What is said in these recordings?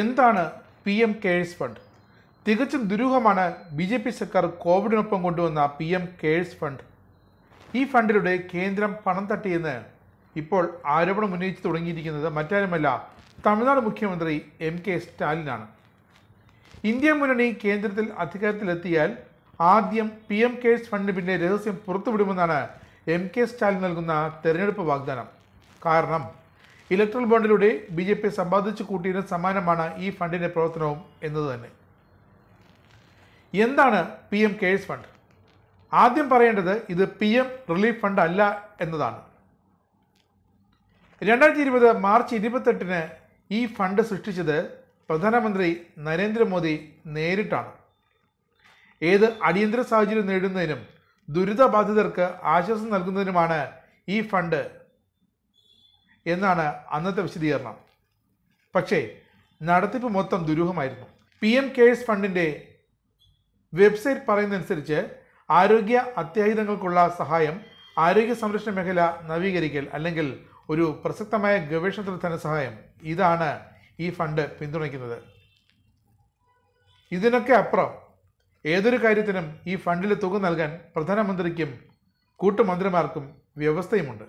എന്താണ് P M cares fund തികച്ചും ദുരൂഹമാണ് B J P സർക്കാർ കോവിഡിനൊപ്പം കൊണ്ടുവന്ന പി എം കെയേഴ്സ് ഫണ്ട് ഈ ഫണ്ടിലൂടെ കേന്ദ്രം പണം തട്ടിയെന്ന് ഇപ്പോൾ ആരോപണം ഉന്നയിച്ചു തുടങ്ങിയിരിക്കുന്നത് മറ്റാരുമല്ല തമിഴ്നാട് മുഖ്യമന്ത്രി എം കെ സ്റ്റാലിനാണ് ഇന്ത്യ മുന്നണി കേന്ദ്രത്തിൽ അധികാരത്തിലെത്തിയാൽ ആദ്യം പി എം കെയേഴ്സ് ഫണ്ടിന് പിന്നെ രഹസ്യം പുറത്തുവിടുമെന്നാണ് എം കെ സ്റ്റാലിൻ നൽകുന്ന തെരഞ്ഞെടുപ്പ് വാഗ്ദാനം കാരണം ഇലക്ട്രൽ ബോണ്ടിലൂടെ ബി ജെ പി സമ്പാദിച്ചു കൂട്ടിയതിന് സമാനമാണ് ഈ ഫണ്ടിൻ്റെ പ്രവർത്തനവും എന്നത് തന്നെ എന്താണ് പി എം കെയേഴ്സ് ഫണ്ട് ആദ്യം പറയേണ്ടത് ഇത് പി എം റിലീഫ് ഫണ്ട് അല്ല എന്നതാണ് രണ്ടായിരത്തി ഇരുപത് മാർച്ച് ഇരുപത്തെട്ടിന് ഈ ഫണ്ട് സൃഷ്ടിച്ചത് പ്രധാനമന്ത്രി നരേന്ദ്രമോദി നേരിട്ടാണ് ഏത് അടിയന്തര സാഹചര്യം നേടുന്നതിനും ദുരിതബാധിതർക്ക് ആശ്വാസം നൽകുന്നതിനുമാണ് ഈ ഫണ്ട് എന്നാണ് അന്നത്തെ വിശദീകരണം പക്ഷേ നടത്തിപ്പ് മൊത്തം ദുരൂഹമായിരുന്നു പി എം കെയേഴ്സ് ഫണ്ടിൻ്റെ വെബ്സൈറ്റ് പറയുന്നതനുസരിച്ച് ആരോഗ്യ അത്യാഹിതങ്ങൾക്കുള്ള സഹായം ആരോഗ്യ സംരക്ഷണ മേഖല നവീകരിക്കൽ അല്ലെങ്കിൽ ഒരു പ്രസക്തമായ ഗവേഷണത്തിൽ ധനസഹായം ഇതാണ് ഈ ഫണ്ട് പിന്തുണയ്ക്കുന്നത് ഇതിനൊക്കെ അപ്പുറം ഏതൊരു കാര്യത്തിനും ഈ ഫണ്ടിലെ തുക നൽകാൻ പ്രധാനമന്ത്രിക്കും കൂട്ടുമന്ത്രിമാർക്കും വ്യവസ്ഥയുമുണ്ട്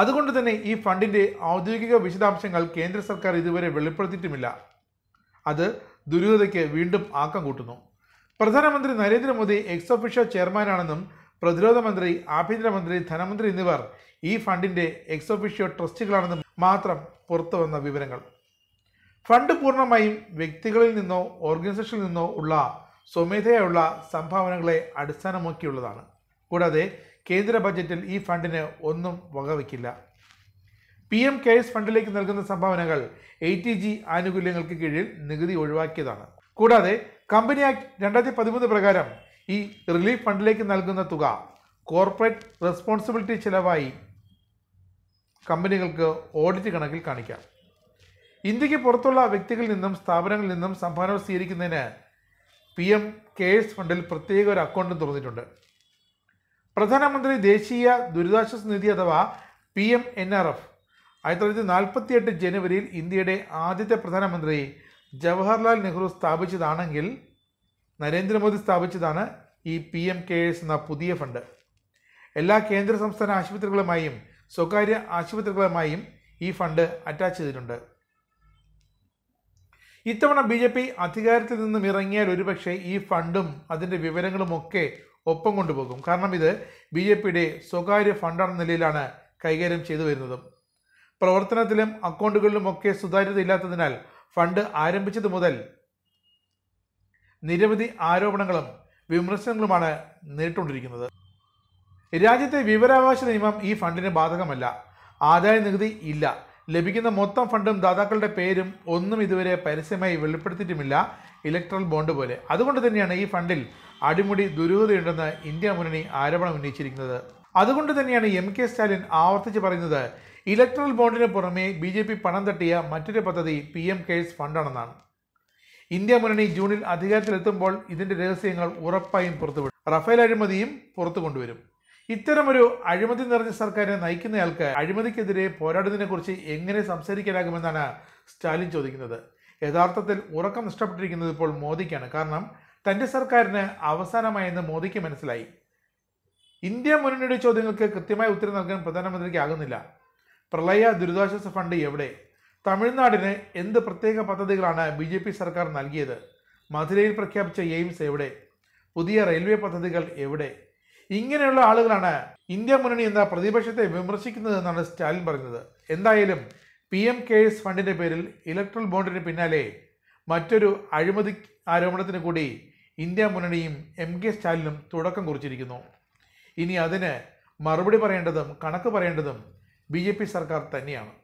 അതുകൊണ്ട് തന്നെ ഈ ഫണ്ടിൻ്റെ ഔദ്യോഗിക വിശദാംശങ്ങൾ കേന്ദ്ര സർക്കാർ ഇതുവരെ വെളിപ്പെടുത്തിയിട്ടുമില്ല അത് ദുരൂഹതയ്ക്ക് വീണ്ടും ആക്കം കൂട്ടുന്നു പ്രധാനമന്ത്രി നരേന്ദ്രമോദി എക്സ് ഒഫീഷ്യോ ചെയർമാനാണെന്നും പ്രതിരോധ മന്ത്രി ആഭ്യന്തരമന്ത്രി ധനമന്ത്രി എന്നിവർ ഈ ഫണ്ടിൻ്റെ എക്സ് ഒഫീഷ്യോ ട്രസ്റ്റുകളാണെന്നും മാത്രം പുറത്തു വന്ന വിവരങ്ങൾ ഫണ്ട് പൂർണ്ണമായും വ്യക്തികളിൽ നിന്നോ ഓർഗനൈസേഷനിൽ നിന്നോ ഉള്ള സ്വമേധയുള്ള സംഭാവനകളെ അടിസ്ഥാനമാക്കിയുള്ളതാണ് കൂടാതെ കേന്ദ്ര ബജറ്റിൽ ഈ ഫണ്ടിന് ഒന്നും വകവയ്ക്കില്ല പി എം കെയർസ് ഫണ്ടിലേക്ക് നൽകുന്ന സംഭാവനകൾ എ ടി ജി ആനുകൂല്യങ്ങൾക്ക് കീഴിൽ നികുതി ഒഴിവാക്കിയതാണ് കൂടാതെ കമ്പനി ആക്ട് രണ്ടായിരത്തി പതിമൂന്ന് പ്രകാരം ഈ റിലീഫ് ഫണ്ടിലേക്ക് നൽകുന്ന തുക കോർപ്പറേറ്റ് റെസ്പോൺസിബിലിറ്റി ചിലവായി കമ്പനികൾക്ക് ഓഡിറ്റ് കണക്കിൽ കാണിക്കാം ഇന്ത്യക്ക് പുറത്തുള്ള വ്യക്തികളിൽ നിന്നും സ്ഥാപനങ്ങളിൽ നിന്നും സംഭാവനകൾ സ്വീകരിക്കുന്നതിന് പി എം കെയർസ് ഫണ്ടിൽ പ്രത്യേക ഒരു അക്കൗണ്ടും തുറന്നിട്ടുണ്ട് പ്രധാനമന്ത്രി ദേശീയ ദുരിതാശ്വാസ നിധി അഥവാ P M N R F ആയിരത്തി തൊള്ളായിരത്തി ജനുവരിയിൽ ഇന്ത്യയുടെ ആദ്യത്തെ പ്രധാനമന്ത്രി ജവഹർലാൽ നെഹ്റു സ്ഥാപിച്ചതാണെങ്കിൽ നരേന്ദ്രമോദി സ്ഥാപിച്ചതാണ് ഈ പി എം കെയേഴ്സ് എന്ന പുതിയ ഫണ്ട് എല്ലാ കേന്ദ്ര സംസ്ഥാന ആശുപത്രികളുമായും സ്വകാര്യ ആശുപത്രികളുമായും ഈ ഫണ്ട് അറ്റാച്ച് ചെയ്തിട്ടുണ്ട് ഇത്തവണ ബി ജെ പി അധികാരത്തിൽ നിന്നും ഇറങ്ങിയാൽ ഒരുപക്ഷെ ഈ ഫണ്ടും അതിൻ്റെ വിവരങ്ങളുമൊക്കെ ഒപ്പം കൊണ്ടുപോകും കാരണം ഇത് ബി ജെ പിയുടെ സ്വകാര്യ ഫണ്ടാണെന്ന നിലയിലാണ് കൈകാര്യം ചെയ്തു വരുന്നതും പ്രവർത്തനത്തിലും അക്കൗണ്ടുകളിലുമൊക്കെ സുതാര്യത ഇല്ലാത്തതിനാൽ ഫണ്ട് ആരംഭിച്ചത് മുതൽ നിരവധി ആരോപണങ്ങളും വിമർശനങ്ങളുമാണ് നേരിട്ടുകൊണ്ടിരിക്കുന്നത് രാജ്യത്തെ വിവരാവകാശ നിയമം ഈ ഫണ്ടിന് ബാധകമല്ല ആദായ നികുതി ഇല്ല ലഭിക്കുന്ന മൊത്തം ഫണ്ടും ദാതാക്കളുടെ പേരും ഒന്നും ഇതുവരെ പരസ്യമായി വെളിപ്പെടുത്തിയിട്ടുമില്ല ഇലക്ട്രൽ ബോണ്ട് പോലെ അതുകൊണ്ട് തന്നെയാണ് ഈ ഫണ്ടിൽ അടിമുടി ദുരൂഹതയുണ്ടെന്ന് ഇന്ത്യ മുന്നണി ആരോപണം ഉന്നയിച്ചിരിക്കുന്നത് അതുകൊണ്ട് തന്നെയാണ് എം കെ സ്റ്റാലിൻ ആവർത്തിച്ച് പറയുന്നത് ഇലക്ട്രൽ ബോണ്ടിന് പുറമെ ബി ജെ പി പണം തട്ടിയ മറ്റൊരു പദ്ധതി പി എം കെയർസ് ഫണ്ടാണെന്നാണ് ഇന്ത്യ മുന്നണി ജൂണിൽ അധികാരത്തിലെത്തുമ്പോൾ ഇതിൻ്റെ രഹസ്യങ്ങൾ ഉറപ്പായും പുറത്തുവിടും റഫേൽ അഴിമതിയും പുറത്തു കൊണ്ടുവരും ഇത്തരമൊരു അഴിമതി നിറഞ്ഞ സർക്കാരിനെ നയിക്കുന്നയാൾക്ക് അഴിമതിക്കെതിരെ പോരാടുന്നതിനെക്കുറിച്ച് എങ്ങനെ സംസാരിക്കാനാകുമെന്നാണ് സ്റ്റാലിൻ ചോദിക്കുന്നത് യഥാർത്ഥത്തിൽ ഉറക്കം നഷ്ടപ്പെട്ടിരിക്കുന്നത് ഇപ്പോൾ മോദിക്കാണ് കാരണം തൻ്റെ സർക്കാരിന് അവസാനമായെന്ന് മോദിക്ക് മനസ്സിലായി ഇന്ത്യ മുന്നണിയുടെ ചോദ്യങ്ങൾക്ക് കൃത്യമായ ഉത്തരം നൽകാൻ പ്രധാനമന്ത്രിക്ക് ആകുന്നില്ല പ്രളയ ദുരിതാശ്വാസ ഫണ്ട് എവിടെ തമിഴ്നാടിന് എന്ത് പ്രത്യേക പദ്ധതികളാണ് ബി ജെ പി സർക്കാർ നൽകിയത് മധുരയിൽ പ്രഖ്യാപിച്ച എയിംസ് എവിടെ പുതിയ റെയിൽവേ പദ്ധതികൾ എവിടെ ഇങ്ങനെയുള്ള ആളുകളാണ് ഇന്ത്യ മുന്നണി എന്ന പ്രതിപക്ഷത്തെ വിമർശിക്കുന്നതെന്നാണ് സ്റ്റാലിൻ പറഞ്ഞത് എന്തായാലും പി എം കെയേഴ്സ് ഫണ്ടിൻ്റെ പേരിൽ ഇലക്ട്രൽ ബോണ്ടിന് പിന്നാലെ മറ്റൊരു അഴിമതി ആരോപണത്തിന് കൂടി ഇന്ത്യ മുന്നണിയും എം കെ സ്റ്റാലിനും തുടക്കം കുറിച്ചിരിക്കുന്നു ഇനി അതിന് മറുപടി പറയേണ്ടതും കണക്ക് പറയേണ്ടതും ബി സർക്കാർ തന്നെയാണ്